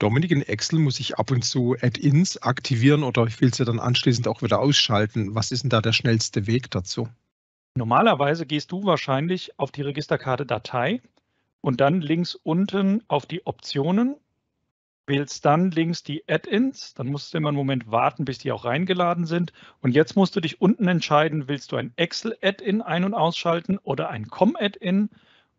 Dominik, in Excel muss ich ab und zu Add-ins aktivieren oder ich will sie ja dann anschließend auch wieder ausschalten. Was ist denn da der schnellste Weg dazu? Normalerweise gehst du wahrscheinlich auf die Registerkarte Datei und dann links unten auf die Optionen, wählst dann links die Add-ins, dann musst du immer einen Moment warten, bis die auch reingeladen sind. Und jetzt musst du dich unten entscheiden, willst du ein Excel-Add-in ein- und ausschalten oder ein COM-Add-in?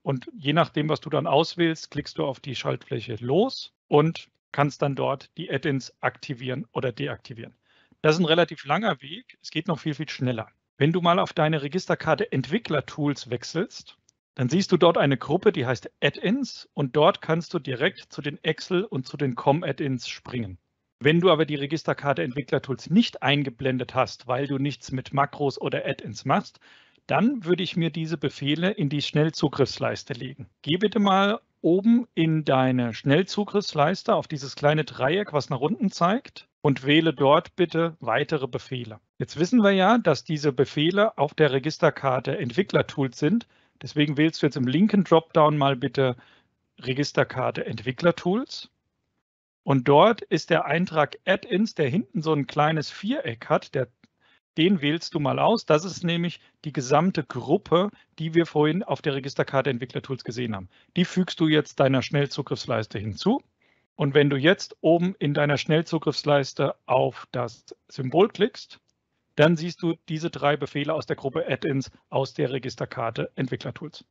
Und je nachdem, was du dann auswählst, klickst du auf die Schaltfläche los und kannst dann dort die Add-ins aktivieren oder deaktivieren. Das ist ein relativ langer Weg. Es geht noch viel, viel schneller. Wenn du mal auf deine Registerkarte Entwickler-Tools wechselst, dann siehst du dort eine Gruppe, die heißt Add-ins und dort kannst du direkt zu den Excel und zu den Com-Add-ins springen. Wenn du aber die Registerkarte Entwicklertools nicht eingeblendet hast, weil du nichts mit Makros oder Add-ins machst, dann würde ich mir diese Befehle in die Schnellzugriffsleiste legen. Geh bitte mal oben in deine Schnellzugriffsleiste auf dieses kleine Dreieck, was nach unten zeigt, und wähle dort bitte weitere Befehle. Jetzt wissen wir ja, dass diese Befehle auf der Registerkarte Entwicklertools sind. Deswegen wählst du jetzt im linken Dropdown mal bitte Registerkarte Entwicklertools. Und dort ist der Eintrag Add-ins, der hinten so ein kleines Viereck hat, der den wählst du mal aus. Das ist nämlich die gesamte Gruppe, die wir vorhin auf der Registerkarte Entwicklertools gesehen haben. Die fügst du jetzt deiner Schnellzugriffsleiste hinzu. Und wenn du jetzt oben in deiner Schnellzugriffsleiste auf das Symbol klickst, dann siehst du diese drei Befehle aus der Gruppe Add-ins aus der Registerkarte Entwicklertools.